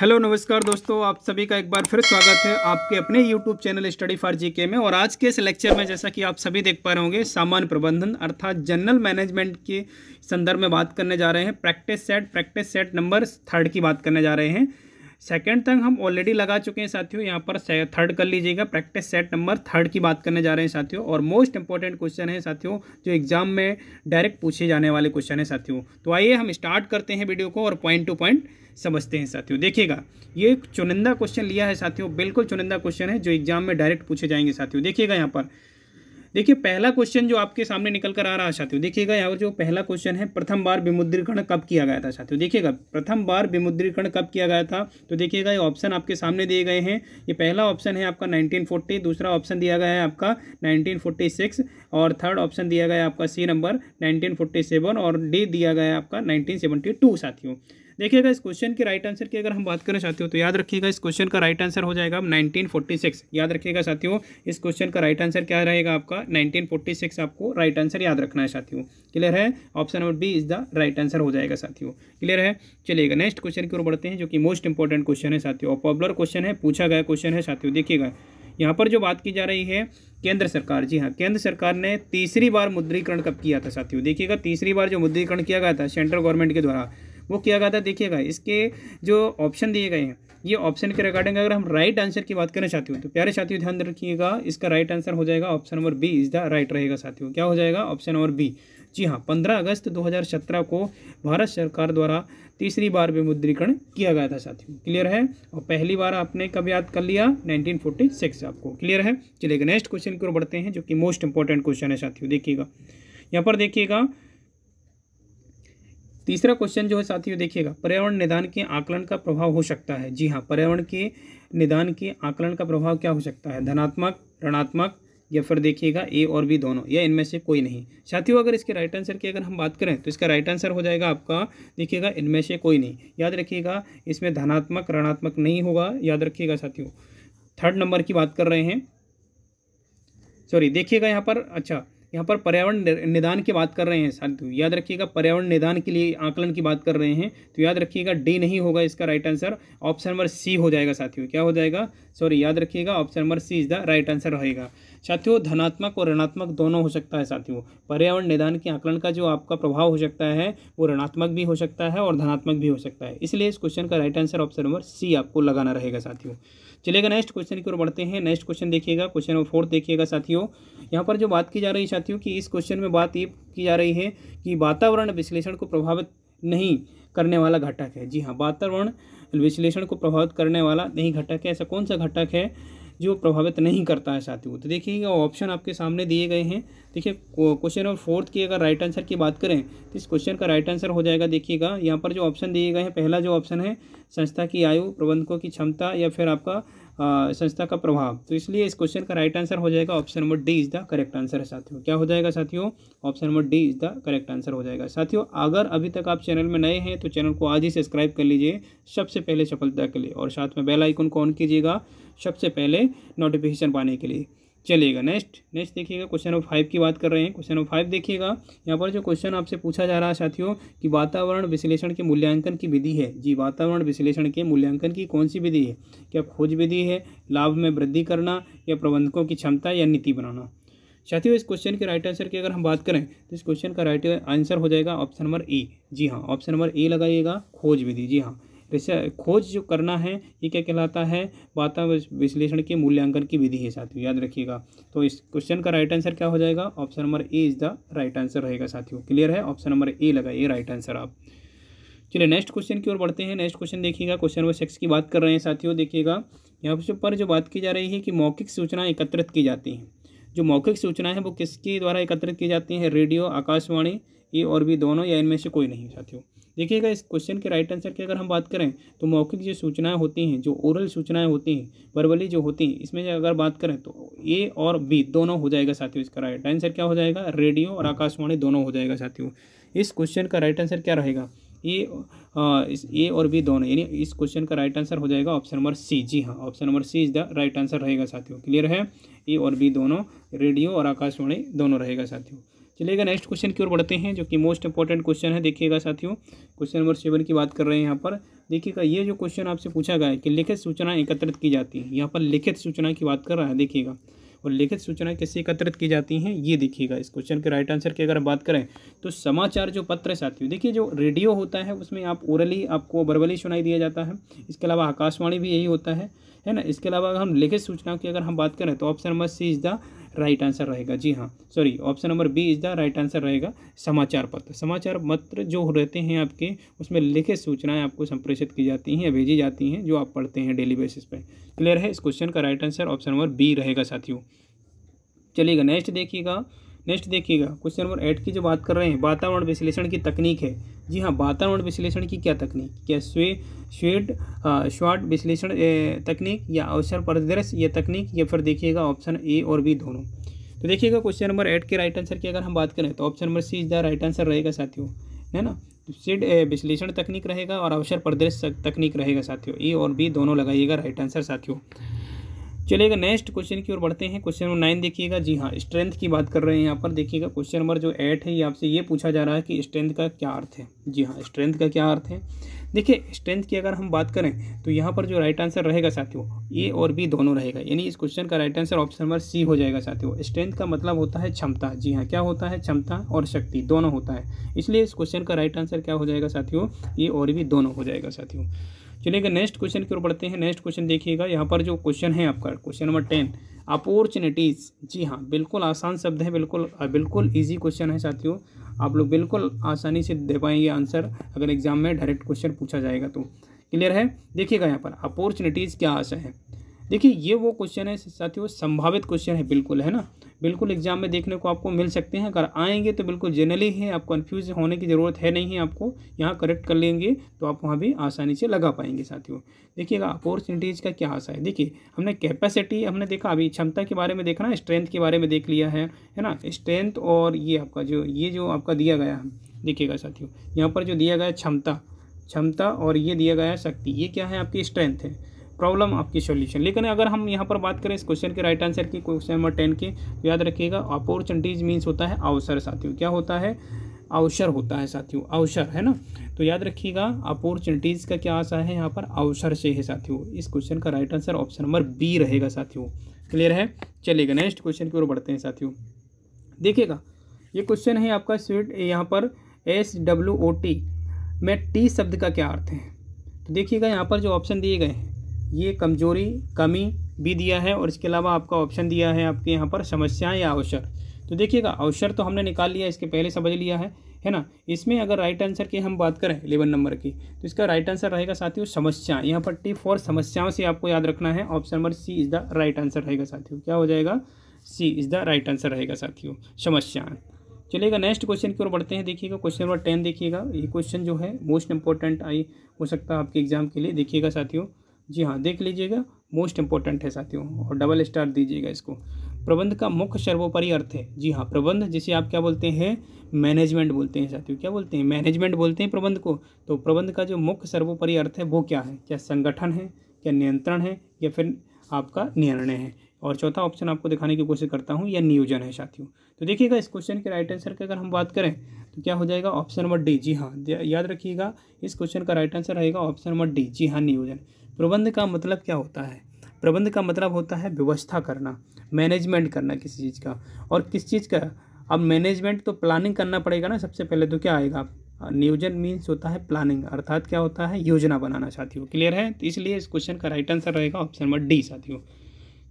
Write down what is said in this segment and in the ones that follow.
hello नमस्कार दोस्तों आप सभी का एक बार फिर स्वागत है आपके अपने YouTube channel study for GK में और आज के इस लेक्चर में जैसा कि आप सभी देख पा रहे होंगे सामान्य प्रबंधन अर्थात जनरल मैनेजमेंट के संदर्भ में बात करने जा रहे हैं practice set practice set number third की बात करने जा रहे हैं सेकंड तंग हम ऑलरेडी लगा चुके हैं साथियों यहाँ पर थर्ड कर लीजिएगा प्रैक्टिस सेट नंबर थर्ड की बात करने जा रहे हैं साथियों और मोस्ट इंपॉर्टेंट क्वेश्चन है साथियों जो एग्जाम में डायरेक्ट पूछे जाने वाले क्वेश्चन है साथियों तो आइए हम स्टार्ट करते हैं वीडियो को और पॉइंट टू पॉइंट समझते हैं साथियों देखिएगा ये चुनिंदा क्वेश्चन लिया है साथियों बिल्कुल चुनिंदा क्वेश्चन है जो एग्जाम में डायरेक्ट पूछे जाएंगे साथियों देखिएगा यहाँ पर देखिए पहला क्वेश्चन जो आपके सामने निकल कर आ रहा है साथियों देखिएगा यहाँ पर जो पहला क्वेश्चन है प्रथम बार विमुद्रीकरण कब किया गया था साथियों देखिएगा प्रथम बार विमुद्रीकरण कब किया गया था तो देखिएगा ये ऑप्शन आपके सामने दिए गए हैं ये पहला ऑप्शन है आपका 1940 दूसरा ऑप्शन दिया गया है आपका नाइनटीन और थर्ड ऑप्शन दिया गया है आपका सी नंबर नाइनटीन और डी दिया गया है आपका नाइनटीन साथियों देखिएगा इस क्वेश्चन के राइट आंसर की अगर हम बात करना चाहते हो तो याद रखिएगा इस क्वेश्चन का राइट आंसर हो जाएगा नाइनटीन फोर्टी सिक्स याद रखिएगा साथियों इस क्वेश्चन का राइट आंसर क्या रहेगा आपका नाइनटीन फोर्टी सिक्स आपको राइट आंसर याद रखना है साथियों क्लियर है option number B is the right answer हो जाएगा साथियों क्लियर है चलिएगा नेक्स्ट क्वेश्चन की ओर बढ़ते हैं जो कि मोस्ट इंपॉर्टेंट क्वेश्चन है साथियों और पॉपुलर क्वेश्चन है पूछा गया क्वेश्चन है साथियों देखिएगा यहाँ पर जो बात की जा रही है केंद्र सरकार जी हाँ केंद्र सरकार ने तीसरी बार मुद्रीकरण कब किया था साथियों देखिएगा तीसरी बार जो मुद्रीकरण किया गया था सेंट्रल गवर्नमेंट के द्वारा वो किया गया था देखिएगा इसके जो ऑप्शन दिए गए हैं ये ऑप्शन के रिगार्डिंग अगर हम राइट आंसर की बात करना चाहते हो तो प्यारे साथियों ध्यान रखिएगा इसका राइट आंसर हो जाएगा option number B is the right रहेगा साथियों क्या हो जाएगा ऑप्शन नंबर बी जी हाँ पंद्रह अगस्त दो को भारत सरकार द्वारा तीसरी बार विमुद्रीकरण किया गया था साथियों क्लियर है और पहली बार आपने कब याद कर लिया 1946 आपको क्लियर है चलिए नेक्स्ट क्वेश्चन की ओर बढ़ते हैं जो कि मोस्ट इंपॉर्टेंट क्वेश्चन है साथियों देखिएगा यहाँ पर देखिएगा तीसरा क्वेश्चन जो है साथियों देखिएगा पर्यावरण निदान के आकलन का प्रभाव हो सकता है जी हाँ पर्यावरण के निदान के आकलन का प्रभाव क्या हो सकता है धनात्मक ऋणात्मक या फिर देखिएगा ए और बी दोनों या इनमें से कोई नहीं साथियों अगर इसके राइट आंसर की अगर हम बात करें तो इसका राइट आंसर हो जाएगा आपका देखिएगा इनमें से कोई नहीं याद रखिएगा इसमें धनात्मक ऋणात्मक नहीं होगा याद रखिएगा साथियों थर्ड नंबर की बात कर रहे हैं सॉरी देखिएगा यहाँ पर अच्छा यहाँ पर पर्यावरण निदान की बात कर रहे हैं साथियों तो याद रखिएगा पर्यावरण निदान के लिए आकलन की बात कर रहे हैं तो याद रखिएगा डी नहीं होगा इसका right answer option number C हो जाएगा साथियों क्या हो जाएगा सॉरी याद रखिएगा option number C is the right answer रहेगा साथियों धनात्मक और ऋणात्मक दोनों हो सकता है साथियों पर्यावरण निदान के आकलन का जो आपका प्रभाव हो सकता है वो ऋणात्मक भी हो सकता है और धनात्मक भी हो सकता है इसलिए इस क्वेश्चन का right answer option number C आपको लगाना रहेगा साथियों चलेगा नेक्स्ट क्वेश्चन की ओर बढ़ते हैं नेक्स्ट क्वेश्चन देखिएगा क्वेश्चन नंबर फोर्थ देखिएगा साथियों यहाँ पर जो बात की जा रही है साथियों की इस क्वेश्चन में बात ये की जा रही है कि वातावरण विश्लेषण को प्रभावित नहीं करने वाला घटक है जी हाँ वातावरण विश्लेषण को प्रभावित करने वाला नहीं घटक है ऐसा कौन सा घटक है जो प्रभावित नहीं करता है साथियों तो देखिएगा ऑप्शन आपके सामने दिए गए हैं देखिए क्वेश्चन नंबर फोर्थ की अगर राइट आंसर की बात करें तो इस क्वेश्चन का राइट आंसर हो जाएगा देखिएगा यहाँ पर जो ऑप्शन दिए गए हैं पहला जो ऑप्शन है संस्था की आयु प्रबंधकों की क्षमता या फिर आपका आ, संस्था का प्रभाव तो इसलिए इस क्वेश्चन का राइट आंसर हो जाएगा option number D is the correct answer है साथियों क्या हो जाएगा साथियों option number D is the correct answer हो जाएगा साथियों अगर अभी तक आप चैनल में नए हैं तो चैनल को आज ही सब्सक्राइब कर लीजिए सबसे पहले सफलता के लिए और साथ में बेल आइकन को ऑन कीजिएगा सबसे पहले नोटिफिकेशन पाने के लिए चलेगा नेक्स्ट नेक्स्ट देखिएगा क्वेश्चन नंबर फाइव की बात कर रहे हैं क्वेश्चन नंबर फाइव देखिएगा यहाँ पर जो क्वेश्चन आपसे पूछा जा रहा है साथियों कि वातावरण विश्लेषण के मूल्यांकन की विधि है जी वातावरण विश्लेषण के मूल्यांकन की कौन सी विधि है क्या खोज विधि है लाभ में वृद्धि करना या प्रबंधकों की क्षमता या नीति बनाना साथियों इस क्वेश्चन के राइट आंसर की अगर हम बात करें तो इस क्वेश्चन का राइट आंसर हो जाएगा ऑप्शन नंबर ए जी हाँ ऑप्शन नंबर ए लगाइएगा खोज विधि जी हाँ रिसर्च खोज जो करना है ये क्या कहलाता है वातावरण विश्लेषण के मूल्यांकन की विधि है साथियों याद रखिएगा तो इस क्वेश्चन का राइट आंसर क्या हो जाएगा option number A is the right answer रहेगा साथियों क्लियर है ऑप्शन नंबर ए लगाइए राइट आंसर आप चलिए नेक्स्ट क्वेश्चन की ओर बढ़ते हैं नेक्स्ट क्वेश्चन देखिएगा क्वेश्चन नंबर सिक्स की बात कर रहे हैं साथियों देखिएगा यहाँ पर जो बात की जा रही है कि मौखिक सूचना एकत्रित की जाती हैं जो मौखिक सूचना हैं वो किसके द्वारा एकत्रित की जाती हैं रेडियो आकाशवाणी ये और भी दोनों या इनमें से कोई नहीं साथियों देखिएगा इस क्वेश्चन के राइट आंसर की अगर हम बात करें तो मौखिक जो सूचनाएं होती हैं जो ओरल सूचनाएं होती हैं वर्बली जो होती हैं इसमें अगर बात करें तो ए और बी दोनों हो जाएगा साथियों इसका राइट आंसर क्या हो जाएगा रेडियो और आकाशवाणी दोनों हो जाएगा साथियों इस क्वेश्चन का राइट आंसर क्या रहेगा ए इस ए और बी दोनों यानी इस क्वेश्चन का राइट आंसर हो जाएगा ऑप्शन नंबर सी जी हाँ option number C is the right answer रहेगा साथियों क्लियर है ए और बी दोनों रेडियो और आकाशवाणी दोनों रहेगा साथियों चलिएगा नेक्स्ट क्वेश्चन की ओर बढ़ते हैं जो कि मोस्ट इंपॉर्टेंट क्वेश्चन है देखिएगा साथियों क्वेश्चन नंबर सेवन की बात कर रहे हैं यहाँ पर देखिएगा ये जो क्वेश्चन आपसे पूछा गया है कि लिखित सूचना एकत्रित की जाती है यहाँ पर लिखित सूचना की बात कर रहा है देखिएगा और लिखित सूचना कैसे एकत्रित की जाती हैं ये देखिएगा इस क्वेश्चन के राइट आंसर की अगर बात करें तो समाचार जो पत्र साथियों देखिए जो रेडियो होता है उसमें आप ओरली आपको बर्बली सुनाई दिया जाता है इसके अलावा आकाशवाणी भी यही होता है है ना इसके अलावा अगर हम लिखित सूचना की अगर हम बात करें तो option number C is the right answer रहेगा जी हाँ sorry option number B is the right answer रहेगा समाचार पत्र समाचार पत्र जो रहते हैं आपके उसमें लिखित सूचनाएं आपको संप्रेषित की जाती हैं भेजी जाती हैं जो आप पढ़ते हैं डेली बेसिस पर क्लियर है इस क्वेश्चन का right answer option number B रहेगा साथियों चलिएगा नेक्स्ट देखिएगा नेक्स्ट देखिएगा क्वेश्चन नंबर एट की जो बात कर रहे हैं वातावरण विश्लेषण की तकनीक है जी हाँ वातावरण विश्लेषण की क्या तकनीक क्या स्वे श्वेट शॉर्ट विश्लेषण तकनीक या अवसर परिदृश्य या तकनीक या फिर देखिएगा ऑप्शन ए और बी दोनों तो देखिएगा क्वेश्चन नंबर एट के राइट आंसर की अगर हम बात करें तो option number C is the right answer रहेगा साथियों है ना तो सिड विश्लेषण तकनीक रहेगा और अवसर परिदृश्य तकनीक रहेगा साथियों ए और बी दोनों लगाइएगा राइट आंसर साथियों चलिएगा नेक्स्ट क्वेश्चन की ओर बढ़ते हैं क्वेश्चन नंबर नाइन देखिएगा जी हाँ स्ट्रेंथ की बात कर रहे हैं यहाँ पर देखिएगा क्वेश्चन नंबर जो एट है ये आपसे ये पूछा जा रहा है कि स्ट्रेंथ का क्या अर्थ है जी हाँ स्ट्रेंथ का क्या अर्थ है देखिए स्ट्रेंथ की अगर हम बात करें तो यहाँ पर जो राइट आंसर रहेगा साथियों ए और बी दोनों रहेगा यानी इस क्वेश्चन का right answer option number C हो जाएगा साथियों स्ट्रेंथ का मतलब होता है क्षमता जी हाँ क्या होता है क्षमता और शक्ति दोनों होता है इसलिए इस क्वेश्चन का राइट आंसर क्या हो जाएगा साथियों ये और बी दोनों हो जाएगा साथियों चलिएगा नेक्स्ट क्वेश्चन की ओर बढ़ते हैं नेक्स्ट क्वेश्चन देखिएगा यहाँ पर जो क्वेश्चन है आपका क्वेश्चन नंबर टेन अपॉर्चुनिटीज़ जी हाँ बिल्कुल आसान शब्द है बिल्कुल बिल्कुल ईजी क्वेश्चन है साथियों आप लोग बिल्कुल आसानी से दे पाएंगे आंसर अगर एग्जाम में डायरेक्ट क्वेश्चन पूछा जाएगा तो क्लियर है देखिएगा यहाँ पर अपॉर्चुनिटीज़ क्या आशा है देखिए ये वो क्वेश्चन है साथियों संभावित क्वेश्चन है बिल्कुल है ना बिल्कुल एग्जाम में देखने को आपको मिल सकते हैं अगर आएंगे तो बिल्कुल जनरली है आप कन्फ्यूज होने की ज़रूरत है नहीं है आपको यहाँ करेक्ट कर लेंगे तो आप वहाँ भी आसानी से लगा पाएंगे साथियों देखिएगा अपॉर्चुनिटीज़ का क्या आशा है देखिए हमने कैपेसिटी हमने देखा अभी क्षमता के बारे में देखा ना स्ट्रेंथ के बारे में देख लिया है है ना स्ट्रेंथ और ये आपका जो ये जो आपका दिया गया है देखिएगा साथियों यहाँ पर जो दिया गया क्षमता क्षमता और ये दिया गया शक्ति ये क्या है आपकी स्ट्रेंथ है प्रॉब्लम आपकी सॉल्यूशन लेकिन अगर हम यहाँ पर बात करें इस क्वेश्चन के राइट आंसर की क्वेश्चन नंबर टेन के याद रखिएगा अपॉर्चुनिटीज़ मीन्स होता है अवसर साथियों क्या होता है अवसर होता है साथियों अवसर है ना तो याद रखिएगा अपॉर्चुनिटीज़ का क्या आशा है यहाँ पर अवसर से है साथियों इस क्वेश्चन का right answer option number B रहेगा साथियों क्लियर है चलेगा नेक्स्ट क्वेश्चन की ओर बढ़ते हैं साथियों देखिएगा ये क्वेश्चन है आपका स्वीट यहाँ पर एस डब्ल्यू ओ टी में टी शब्द का क्या अर्थ है तो देखिएगा यहाँ पर जो ऑप्शन दिए गए हैं ये कमजोरी कमी भी दिया है और इसके अलावा आपका ऑप्शन दिया है आपके यहाँ पर समस्याएं या अवसर तो देखिएगा अवसर तो हमने निकाल लिया इसके पहले समझ लिया है है ना इसमें अगर राइट आंसर की हम बात करें इलेवन नंबर की तो इसका राइट आंसर रहेगा साथियों समस्या यहाँ पर टिप फॉर समस्याओं से आपको याद रखना है option number C is the right answer रहेगा साथियों क्या हो जाएगा C is the right answer रहेगा साथियों समस्या चलेगा नेक्स्ट क्वेश्चन की ओर बढ़ते हैं देखिएगा क्वेश्चन नंबर टेन देखिएगा ये क्वेश्चन जो है मोस्ट इंपॉर्टेंट आई हो सकता है आपके एग्जाम के लिए देखिएगा साथियों जी हाँ देख लीजिएगा मोस्ट इंपॉर्टेंट है साथियों और डबल स्टार दीजिएगा इसको प्रबंध का मुख्य सर्वोपरि अर्थ है जी हाँ प्रबंध जिसे आप क्या बोलते हैं मैनेजमेंट बोलते हैं साथियों क्या बोलते हैं मैनेजमेंट बोलते हैं प्रबंध को तो प्रबंध का जो मुख्य सर्वोपरि अर्थ है वो क्या है क्या संगठन है क्या नियंत्रण है या फिर आपका निर्णय है और चौथा ऑप्शन आपको दिखाने की कोशिश करता हूँ या नियोजन है साथियों तो देखिएगा इस क्वेश्चन के राइट आंसर की अगर हम बात करें तो क्या हो जाएगा ऑप्शन नंबर डी जी हाँ याद रखिएगा इस क्वेश्चन का राइट आंसर रहेगा ऑप्शन नंबर डी जी हाँ नियोजन प्रबंध का मतलब क्या होता है प्रबंध का मतलब होता है व्यवस्था करना मैनेजमेंट करना किसी चीज़ का और किस चीज़ का अब मैनेजमेंट तो प्लानिंग करना पड़ेगा ना सबसे पहले तो क्या आएगा नियोजन मीन्स होता है प्लानिंग अर्थात क्या होता है योजना बनाना साथियों क्लियर है तो इसलिए इस क्वेश्चन का राइट आंसर रहेगा ऑप्शन नंबर डी साथियों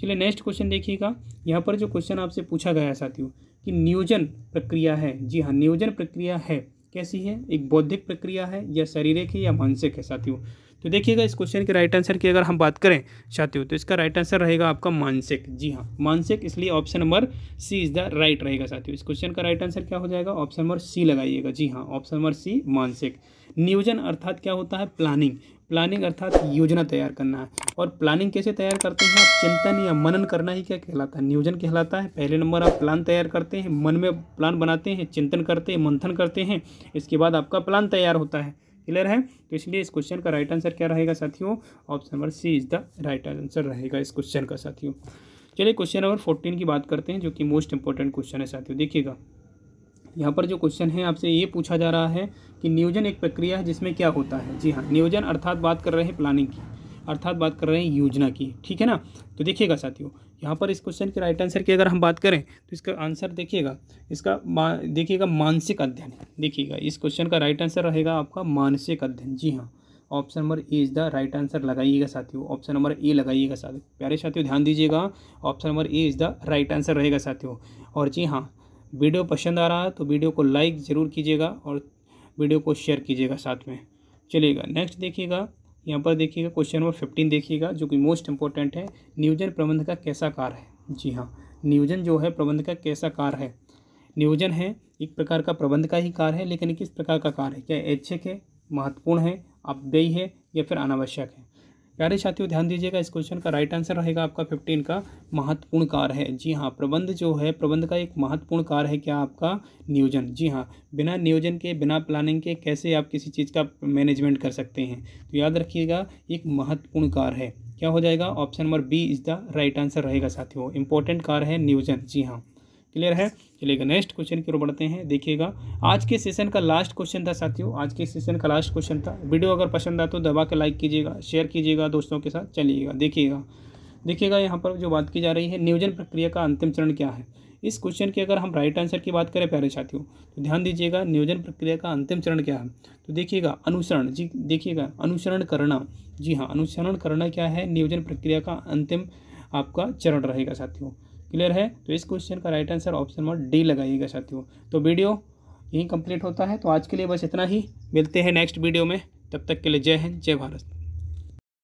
चलिए नेक्स्ट क्वेश्चन देखिएगा यहाँ पर जो क्वेश्चन आपसे पूछा गया है साथियों कि नियोजन प्रक्रिया है जी हाँ नियोजन प्रक्रिया है कैसी है एक बौद्धिक प्रक्रिया है या शारीरिक है या मानसिक है साथियों तो देखिएगा इस क्वेश्चन के राइट आंसर की अगर हम बात करें चाहते हो तो इसका राइट आंसर रहेगा आपका मानसिक जी हाँ मानसिक इसलिए option number C is the right रहेगा साथियों इस क्वेश्चन का राइट आंसर क्या हो जाएगा ऑप्शन नंबर सी लगाइएगा जी हाँ ऑप्शन नंबर सी मानसिक नियोजन अर्थात क्या होता है प्लानिंग प्लानिंग अर्थात योजना तैयार करना है और प्लानिंग कैसे तैयार करते हैं आप चिंतन या मनन करना ही क्या कहलाता है नियोजन कहलाता है पहले नंबर आप प्लान तैयार करते हैं मन में प्लान बनाते हैं चिंतन करते हैं मंथन करते हैं इसके बाद आपका प्लान तैयार होता है क्लियर है तो इसलिए इस क्वेश्चन का राइट आंसर क्या रहेगा साथियों option number C is the right answer रहेगा इस क्वेश्चन का साथियों चलिए क्वेश्चन नंबर फोर्टीन की बात करते हैं जो कि मोस्ट इंपॉर्टेंट क्वेश्चन है साथियों देखिएगा यहाँ पर जो क्वेश्चन है आपसे ये पूछा जा रहा है कि नियोजन एक प्रक्रिया है जिसमें क्या होता है जी हाँ नियोजन अर्थात बात कर रहे हैं प्लानिंग की अर्थात बात कर रहे हैं योजना की ठीक है ना तो देखिएगा साथियों यहाँ पर इस क्वेश्चन के राइट आंसर की अगर हम बात करें तो इसका आंसर देखिएगा इसका मा, देखिएगा मानसिक अध्ययन देखिएगा इस क्वेश्चन का राइट आंसर रहेगा आपका मानसिक अध्ययन जी हाँ option number A is the right answer लगाइएगा साथियों ऑप्शन नंबर ए लगाइएगा साथियों प्यारे साथियों ध्यान दीजिएगा option number A is the right answer रहेगा साथियों और जी हाँ वीडियो पसंद आ रहा है तो वीडियो को लाइक ज़रूर कीजिएगा और वीडियो को शेयर कीजिएगा साथ में चलिएगा नेक्स्ट देखिएगा यहाँ पर देखिएगा क्वेश्चन नंबर फिफ्टीन देखिएगा जो कि मोस्ट इंपॉर्टेंट है नियोजन प्रबंध का कैसा कार है जी हाँ नियोजन जो है प्रबंध का कैसा कार है नियोजन है एक प्रकार का प्रबंध का ही कार है लेकिन किस प्रकार का कार है क्या ऐच्छिक है महत्वपूर्ण है अपव्ययी है या फिर अनावश्यक है प्यारे साथियों ध्यान दीजिएगा इस क्वेश्चन का राइट आंसर रहेगा आपका फिफ्टीन का महत्वपूर्ण कार है जी हाँ प्रबंध जो है प्रबंध का एक महत्वपूर्ण कार है क्या आपका नियोजन जी हाँ बिना नियोजन के बिना प्लानिंग के कैसे आप किसी चीज़ का मैनेजमेंट कर सकते हैं तो याद रखिएगा एक महत्वपूर्ण कार है क्या हो जाएगा option number B is the right answer रहेगा साथियों इंपॉर्टेंट कार है नियोजन जी हाँ क्लियर है चलिएगा नेक्स्ट क्वेश्चन की ओर बढ़ते हैं देखिएगा आज के सेशन का लास्ट क्वेश्चन था साथियों आज के सेशन का लास्ट क्वेश्चन था वीडियो अगर पसंद आए तो दबा के लाइक कीजिएगा शेयर कीजिएगा दोस्तों के साथ चलिएगा देखिएगा देखिएगा यहाँ पर जो बात की जा रही है नियोजन प्रक्रिया का अंतिम चरण क्या है इस क्वेश्चन की अगर हम राइट आंसर की बात करें प्यारे साथियों तो ध्यान दीजिएगा नियोजन प्रक्रिया का अंतिम चरण क्या है तो देखिएगा अनुसरण जी देखिएगा अनुसरण करना जी हाँ अनुसरण करना क्या है नियोजन प्रक्रिया का अंतिम आपका चरण रहेगा साथियों क्लियर है तो इस क्वेश्चन का right answer option number D लगाइएगा साथियों तो वीडियो यहीं कंप्लीट होता है तो आज के लिए बस इतना ही मिलते हैं नेक्स्ट वीडियो में तब तक के लिए जय हिंद जय भारत